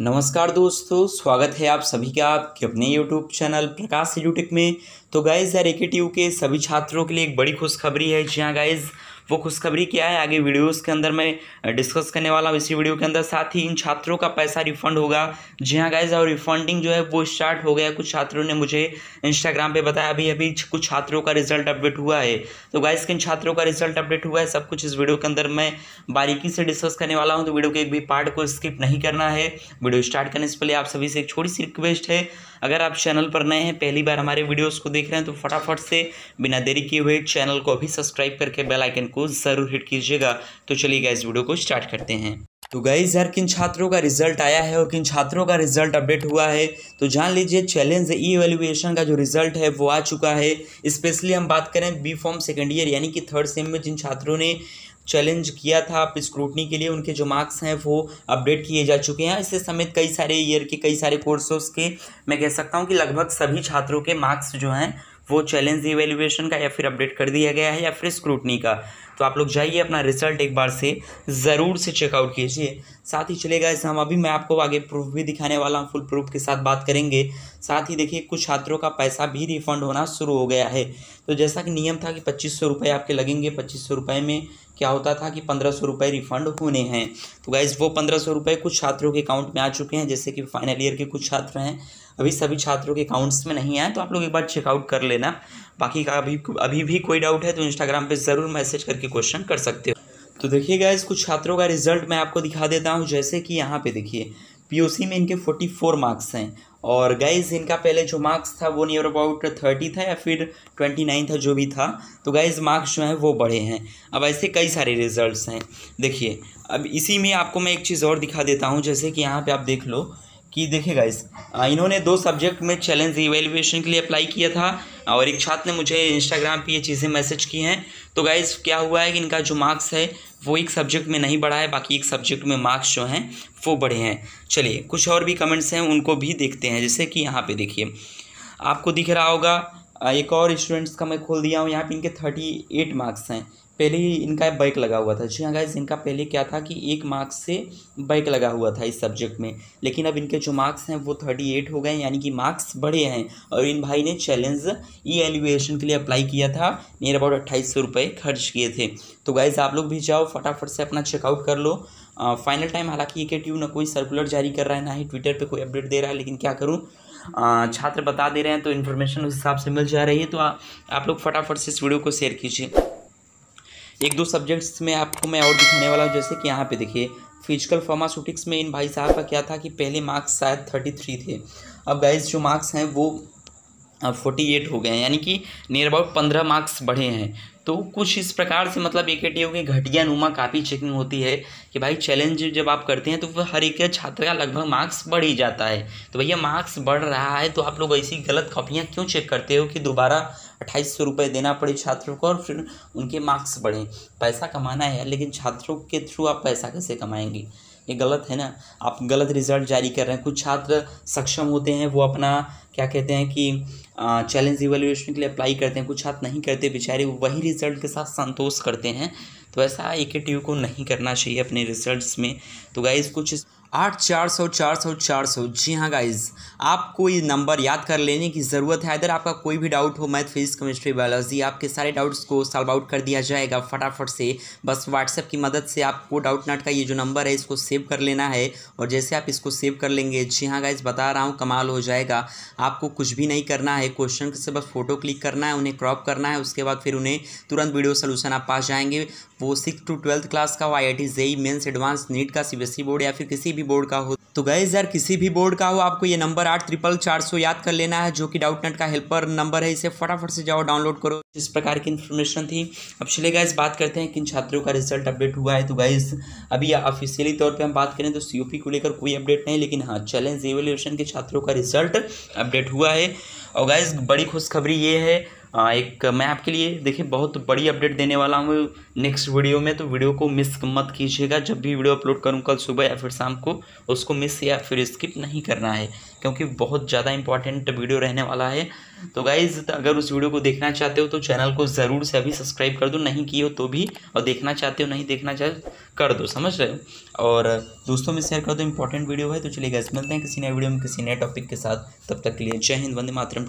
नमस्कार दोस्तों स्वागत है आप सभी का आपके अपने यूट्यूब चैनल प्रकाश यूटेक में तो गाइज़ यार ए के सभी छात्रों के लिए एक बड़ी खुशखबरी है जी हाँ गाइज़ वो खुशखबरी क्या है आगे वीडियोस के अंदर मैं डिस्कस करने वाला हूँ इसी वीडियो के अंदर साथ ही इन छात्रों का पैसा रिफंड होगा जी हाँ गाइज और रिफंडिंग जो है वो स्टार्ट हो गया कुछ छात्रों ने मुझे इंस्टाग्राम पर बताया अभी अभी कुछ छात्रों का रिजल्ट अपडेट हुआ है तो गाइज किन छात्रों का रिजल्ट अपडेट हुआ है सब कुछ इस वीडियो के अंदर मैं बारीकी से डिस्कस करने वाला हूँ तो वीडियो के एक भी पार्ट को स्किप नहीं करना है वीडियो स्टार्ट करने से पहले आप सभी से एक छोटी सी रिक्वेस्ट है अगर आप चैनल पर नए हैं पहली बार हमारे वीडियोस को देख रहे हैं तो फटाफट से बिना देरी किए हुए चैनल को भी सब्सक्राइब करके बेल आइकन को को ज़रूर हिट कीजिएगा तो चलिए गाइज वीडियो को स्टार्ट करते हैं तो गाइज यार किन छात्रों का रिजल्ट आया है और किन छात्रों का रिजल्ट अपडेट हुआ है तो जान लीजिए चैलेंज ई एवेल्युएशन का जो रिजल्ट है वो आ चुका है स्पेशली हम बात करें बी फॉर्म सेकेंड ईयर यानी कि थर्ड सेम में जिन छात्रों ने चैलेंज किया था आप स्क्रूटनी के लिए उनके जो मार्क्स हैं वो अपडेट किए जा चुके हैं इससे समेत कई सारे ईयर के कई सारे कोर्सेज के मैं कह सकता हूँ कि लगभग सभी छात्रों के मार्क्स जो हैं वो चैलेंज इवेल्यूएशन का या फिर अपडेट कर दिया गया है या फिर स्क्रूटनी का तो आप लोग जाइए अपना रिजल्ट एक बार से ज़रूर से चेकआउट कीजिए साथ ही चलेगा इस हम अभी मैं आपको आगे प्रूफ भी दिखाने वाला हूँ फुल प्रूफ के साथ बात करेंगे साथ ही देखिए कुछ छात्रों का पैसा भी रिफंड होना शुरू हो गया है तो जैसा कि नियम था कि पच्चीस सौ रुपये आपके लगेंगे पच्चीस सौ रुपये में क्या होता था कि पंद्रह सौ रुपये रिफंड होने हैं तो गाइज़ वो पंद्रह सौ रुपये कुछ छात्रों के अकाउंट में आ चुके हैं जैसे कि फाइनल ईयर के कुछ छात्र हैं अभी सभी छात्रों के अकाउंट्स में नहीं आए तो आप लोग एक बार चेकआउट कर लेना बाकी का अभी अभी भी कोई डाउट है तो इंस्टाग्राम पे ज़रूर मैसेज करके क्वेश्चन कर सकते हो तो देखिए गाइज कुछ छात्रों का रिजल्ट मैं आपको दिखा देता हूँ जैसे कि यहाँ पे देखिए पी में इनके फोर्टी मार्क्स हैं और गाइज इनका पहले जो मार्क्स था वो नियर अबाउट थर्टी था या फिर ट्वेंटी नाइन था जो भी था तो गाइज मार्क्स जो हैं वो बढ़े हैं अब ऐसे कई सारे रिजल्ट्स हैं देखिए अब इसी में आपको मैं एक चीज़ और दिखा देता हूँ जैसे कि यहाँ पे आप देख लो कि देखिए गाइस इन्होंने दो सब्जेक्ट में चैलेंज इवेल्युएशन के लिए अप्लाई किया था और एक छात्र ने मुझे इंस्टाग्राम पे ये चीज़ें मैसेज की हैं तो गाइस क्या हुआ है कि इनका जो मार्क्स है वो एक सब्जेक्ट में नहीं बढ़ा है बाकी एक सब्जेक्ट में मार्क्स जो हैं वो बढ़े हैं चलिए कुछ और भी कमेंट्स हैं उनको भी देखते हैं जैसे कि यहाँ पर देखिए आपको दिख रहा होगा एक और स्टूडेंट्स का मैं खोल दिया हूँ यहाँ पे इनके थर्टी एट मार्क्स हैं पहले ही इनका बैक लगा हुआ था जी हाँ गाइज इनका पहले क्या था कि एक मार्क्स से बैक लगा हुआ था इस सब्जेक्ट में लेकिन अब इनके जो मार्क्स हैं वो थर्टी एट हो गए यानी कि मार्क्स बढ़े हैं और इन भाई ने चैलेंज ई एलिवेशन के लिए अप्लाई किया था नियर अबाउट अट्ठाईस सौ रुपये खर्च किए थे तो गाइज आप लोग भी जाओ फटाफट से अपना चेकआउट कर लो फाइनल टाइम हालांकि के ट्यू ना कोई सर्कुलर जारी कर रहा है ना ही ट्विटर पर कोई अपडेट दे रहा है लेकिन क्या करूँ छात्र बता दे रहे हैं तो इन्फॉर्मेशन उस हिसाब से मिल जा रही है तो आ, आप लोग फटाफट से इस वीडियो को शेयर कीजिए एक दो सब्जेक्ट्स में आपको मैं और दिखाने वाला हूँ जैसे कि यहाँ पे देखिए फिजिकल फार्मास्यूटिक्स में इन भाई साहब का क्या था कि पहले मार्क्स शायद थर्टी थ्री थे अब गाइज जो मार्क्स हैं वो फोर्टी एट हो गए हैं यानी कि नियर अबाउट पंद्रह मार्क्स बढ़े हैं तो कुछ इस प्रकार से मतलब ए के टी यू की घटिया नुमा काफ़ी चेकिंग होती है कि भाई चैलेंज जब आप करते हैं तो हर एक छात्र का लगभग मार्क्स बढ़ ही जाता है तो भैया मार्क्स बढ़ रहा है तो आप लोग ऐसी गलत कॉपियाँ क्यों चेक करते हो कि दोबारा अट्ठाईस सौ रुपये देना पड़े छात्रों को और फिर उनके मार्क्स बढ़ें पैसा कमाना है लेकिन छात्रों के थ्रू आप पैसा कैसे कमाएंगे ये गलत है ना आप गलत रिजल्ट जारी कर रहे हैं कुछ छात्र सक्षम होते हैं वो अपना क्या कहते हैं कि चैलेंज इवेल्यूएशन के लिए अप्लाई करते हैं कुछ छात्र नहीं करते बेचारे वही रिजल्ट के साथ संतोष करते हैं तो ऐसा ए के को नहीं करना चाहिए अपने रिजल्ट में तो गाइज़ कुछ आठ चार सौ चार सौ चार सौ जी हाँ गाइज आपको ये नंबर याद कर लेने की ज़रूरत है अगर आपका कोई भी डाउट हो मैथ फिजिक्स केमिस्ट्री बायोलॉजी आपके सारे डाउट्स को सॉल्व आउट कर दिया जाएगा फटाफट से बस व्हाट्सएप की मदद से आपको डाउट नाट का ये जो नंबर है इसको सेव कर लेना है और जैसे आप इसको सेव कर लेंगे जी हाँ गाइज बता रहा हूँ कमाल हो जाएगा आपको कुछ भी नहीं करना है क्वेश्चन से बस फोटो क्लिक करना है उन्हें क्रॉप करना है उसके बाद फिर उन्हें तुरंत वीडियो सोल्यूशन आप पास जाएंगे वो सिक्स टू ट्वेल्थ क्लास का वो I I T JEE mains advance NEET का सी बोर्ड e या फिर किसी भी बोर्ड का हो तो गैज़ यार किसी भी बोर्ड का हो आपको ये नंबर आठ ट्रिपल चार सौ याद कर लेना है जो कि डाउट नेट का हेल्पर नंबर है इसे फटाफट से जाओ डाउनलोड करो इस प्रकार की इन्फॉर्मेशन थी अब चले गए बात करते हैं किन छात्रों का रिजल्ट अपडेट हुआ है तो गाइज अभी ऑफिशियली तौर पर हम बात करें तो सी को लेकर कोई अपडेट नहीं लेकिन हाँ चैलेंज एवेल्यूशन के छात्रों का रिजल्ट अपडेट हुआ है और गैस बड़ी खुशखबरी ये है एक मैं आपके लिए देखिए बहुत बड़ी अपडेट देने वाला हूँ नेक्स्ट वीडियो में तो वीडियो को मिस मत कीजिएगा जब भी वीडियो अपलोड करूँ कल सुबह या फिर शाम को उसको मिस या फिर स्किप नहीं करना है क्योंकि बहुत ज़्यादा इंपॉर्टेंट वीडियो रहने वाला है तो गाइज़ तो अगर उस वीडियो को देखना चाहते हो तो चैनल को ज़रूर से अभी सब्सक्राइब कर दो नहीं किए हो तो भी और देखना चाहते हो नहीं देखना चाहते कर दो समझ रहे हो और दोस्तों में शेयर कर दो इंपॉर्टेंट वीडियो है तो चलिए गैस मिलते हैं किसी नए वीडियो में किसी नए टॉपिक के साथ तब तक के लिए जय हिंद वंदे मातरम